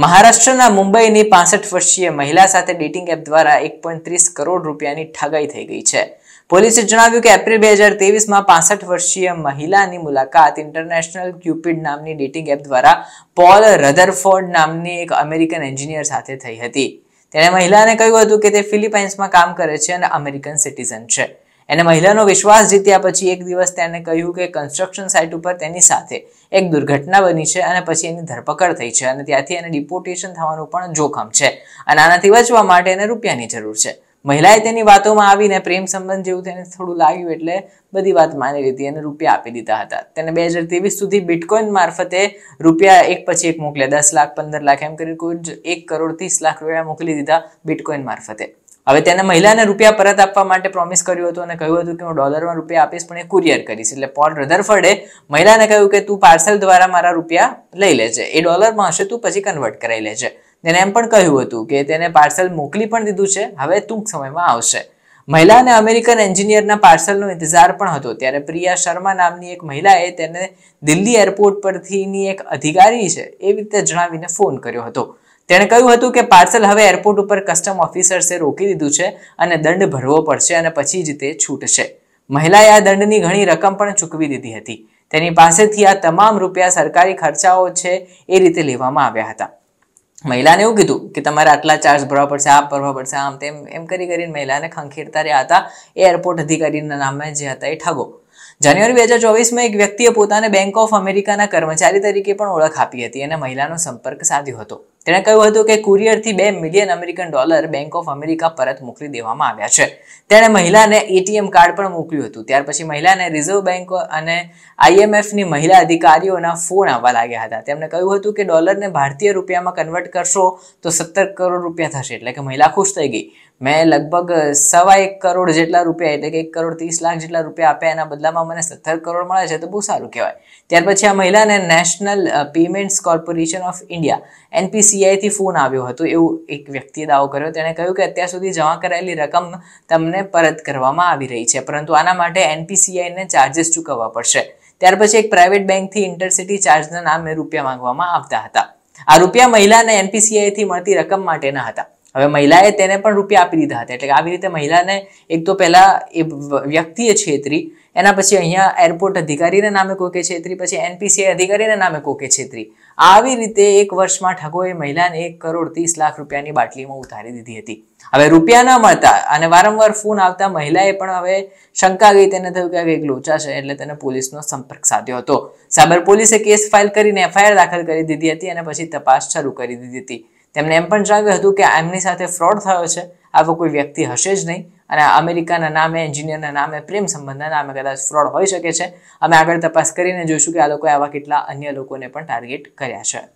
મહારાષ્ટ્રના મુંબઈની પાસઠ વર્ષીય મહિલા સાથે ડેટિંગ એપ દ્વારા એક પોઈન્ટ કરોડ રૂપિયાની ઠગાઈ થઈ ગઈ છે પોલીસે જણાવ્યું કે એપ્રિલ બે હજાર તેવીસમાં પાસઠ વર્ષીય મહિલાની મુલાકાત ઇન્ટરનેશનલ ક્યુપિડ નામની ડેટિંગ એપ દ્વારા પોલ રધરફોર્ડ નામની એક અમેરિકન એન્જિનિયર સાથે થઈ હતી તેણે મહિલાને કહ્યું હતું કે તે ફિલિપાઇન્સમાં કામ કરે છે અને અમેરિકન સિટીઝન છે એને મહિલાનો વિશ્વાસ જીત્યા પછી એક દિવસ તેને કહ્યું કે કન્સ્ટ્રક્શન સાઇટ ઉપર તેની સાથે એક દુર્ઘટના બની છે અને પછી એની ધરપકડ થઈ છે અને ત્યાંથી એને ડિપોટેશન થવાનું પણ જોખમ છે અને આનાથી બચવા માટે એને રૂપિયાની જરૂર છે મહિલાએ તેની વાતોમાં આવીને પ્રેમ સંબંધ જેવું તેને થોડું લાગ્યું એટલે બધી વાત માની લીધી અને રૂપિયા આપી દીધા હતા તેને બે હજાર ત્રેવીસ સુધી બિટકોઇન મારફતે રૂપિયા એક પછી એક મોકલ્યા દસ લાખ પંદર લાખ એમ કરી કોઈ એક કરોડ ત્રીસ લાખ રૂપિયા મોકલી દીધા બિટકોઇન મારફતે હવે તેને મહિલાને રૂપિયા પરત આપવા માટે પ્રોમિસ કર્યું હતું અને કહ્યું હતું કે હું ડોલરમાં રૂપિયા આપીશ પણ એ કુરિયર કરીશ એટલે પોલ રધરફર્ડે મહિલાને કહ્યું કે તું પાર્સલ દ્વારા મારા રૂપિયા લઈ લેજે એ ડોલરમાં હશે તું પછી કન્વર્ટ કરાવી લેજે તેને એમ પણ કહ્યું હતું કે તેને પાર્સલ મોકલી પણ દીધું છે હવે ટૂંક સમયમાં આવશે મહિલાને અમેરિકન એન્જિનિયરના પાર્સલનો ઇંતજાર પણ હતો ત્યારે પ્રિયા શર્મા નામની એક મહિલાએ તેને દિલ્હી એરપોર્ટ પરથીની એક અધિકારી છે એવી રીતે જણાવીને ફોન કર્યો હતો તેણે કહ્યું હતું કે પાર્સલ હવે એરપોર્ટ ઉપર કસ્ટમ ઓફિસર્સે રોકી દીધું છે અને દંડ ભરવો પડશે અને પછી જ તે છૂટશે મહિલાએ આ દંડની ઘણી રકમ પણ ચૂકવી દીધી હતી તેની પાસેથી આ તમામ રૂપિયા સરકારી ખર્ચાઓ છે એ રીતે લેવામાં આવ્યા હતા મહિલાને એવું કીધું કે તમારે આટલા ચાર્જ ભરવા પડશે આ ભરવા પડશે આમ તેમ એમ કરી કરીને મહિલાને ખંખેરતા રહ્યા હતા એ એરપોર્ટ અધિકારીના નામે જે હતા એ ઠગો જાન્યુઆરી બે હજાર ચોવીસમાં એક વ્યક્તિએ પોતાને બેંક ઓફ અમેરિકાના કર્મચારી તરીકે પણ ઓળખ આપી હતી અને મહિલાનો સંપર્ક સાધ્યો હતો તેણે કહ્યું હતું કે કુરિયરથી બે million American dollar Bank of America પરત મોકલી દેવામાં આવ્યા છે તેણે મહિલાને એટીએમ કાર્ડ પણ મોકલ્યું હતું ત્યાર પછી મહિલાને રિઝર્વ બેંક અને આઈએમએફની મહિલા અધિકારીઓના ફોન આવવા લાગ્યા હતા તેમણે કહ્યું હતું કે ડોલરને ભારતીય રૂપિયામાં કન્વર્ટ કરશો તો સત્તર કરોડ રૂપિયા થશે એટલે કે મહિલા ખુશ થઈ ગઈ મેં લગભગ સવા એક કરોડ જેટલા રૂપિયા એટલે કે એક કરોડ ત્રીસ લાખ જેટલા રૂપિયા આપ્યા એના બદલામાં મને સત્તર કરોડ મળે છે તો બહુ સારું કહેવાય ત્યાર પછી આ મહિલાને National Payments Corporation of India NPC સીઆઈથી ફોન આવ્યો હતો એવું એક વ્યક્તિએ દાવો કર્યો તેણે કહ્યું કે અત્યાર સુધી જમા કરાયેલી રકમ તમને પરત કરવામાં આવી રહી છે પરંતુ આના માટે એનપીસીઆઈને ચાર્જિસ ચૂકવવા પડશે ત્યાર પછી એક પ્રાઇવેટ બેંકથી ઇન્ટરસિટી ચાર્જના નામે રૂપિયા માંગવામાં આવતા હતા આ રૂપિયા મહિલાને એનપીસીઆઈથી મળતી રકમ માટેના હતા હવે મહિલાએ તેને પણ રૂપિયા આપી દીધા હતા એટલે આવી રીતે મહિલાને એક તો પહેલા એ વ્યક્તિએ છેતરી એના પછી અહીંયા એરપોર્ટ અધિકારીને નામે કોકે છેતરી પછી એનપીસીઆઈ અધિકારીને નામે કોકે છેતરી આવી રીતે એક વર્ષમાં ઠગોએ મહિલાને એક કરોડ ત્રીસ લાખ રૂપિયાની બાટલીમાં ઉતારી દીધી હતી હવે રૂપિયા ન મળતા અને વારંવાર ફોન આવતા મહિલાએ પણ હવે શંકા ગઈ તેને થયું કે હવે એક લોચા છે એટલે તેને પોલીસનો સંપર્ક સાધ્યો હતો સાબર પોલીસે કેસ ફાઇલ કરીને એફઆઈઆર દાખલ કરી દીધી હતી અને પછી તપાસ શરૂ કરી દીધી હતી તેમણે એમ પણ જણાવ્યું હતું કે એમની સાથે ફ્રોડ થયો છે આવો કોઈ વ્યક્તિ હશે જ નહીં અને અમેરિકાના નામે એન્જિનિયરના નામે પ્રેમ સંબંધના નામે કદાચ ફ્રોડ હોઈ શકે છે અમે આગળ તપાસ કરીને જોઈશું કે આ લોકોએ આવા કેટલા અન્ય લોકોને પણ ટાર્ગેટ કર્યા છે